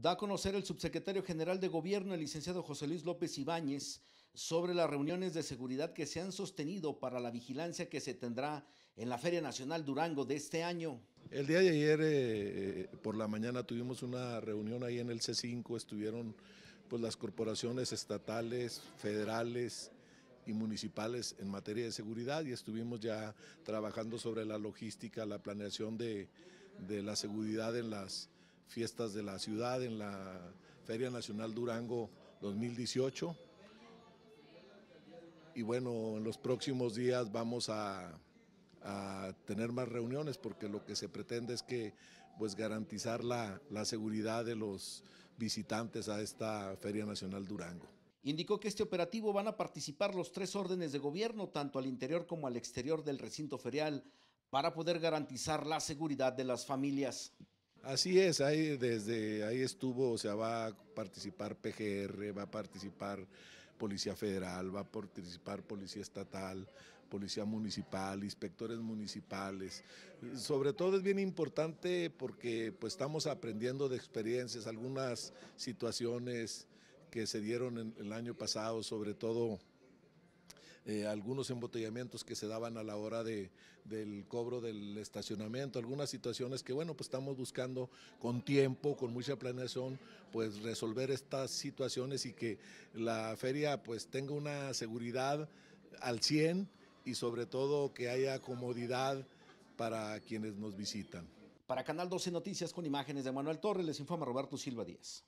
Da a conocer el subsecretario general de Gobierno, el licenciado José Luis López Ibáñez, sobre las reuniones de seguridad que se han sostenido para la vigilancia que se tendrá en la Feria Nacional Durango de este año. El día de ayer eh, eh, por la mañana tuvimos una reunión ahí en el C5, estuvieron pues, las corporaciones estatales, federales, y municipales en materia de seguridad y estuvimos ya trabajando sobre la logística, la planeación de, de la seguridad en las, fiestas de la ciudad en la Feria Nacional Durango 2018. Y bueno, en los próximos días vamos a, tener más reuniones porque lo que se pretende es que pues garantizar la, la seguridad de los visitantes a esta Feria Nacional Durango. Indicó que este operativo van a participar los tres órdenes de gobierno, tanto al interior como al exterior del recinto ferial, para poder garantizar la seguridad de las familias. Así es, ahí, desde ahí estuvo, o sea, va a participar PGR, va a participar Policía Federal, va a participar Policía Estatal, Policía Municipal, inspectores municipales. Sobre todo es bien importante porque pues estamos aprendiendo de experiencias, algunas situaciones que se dieron en el año pasado, sobre todo eh, algunos embotellamientos que se daban a la hora de, del cobro del estacionamiento, algunas situaciones que, bueno, pues estamos buscando con tiempo, con mucha planeación, pues resolver estas situaciones y que la feria pues tenga una seguridad al 100 y sobre todo que haya comodidad para quienes nos visitan. Para Canal 12 Noticias con imágenes de Manuel Torres, les informa Roberto Silva Díaz.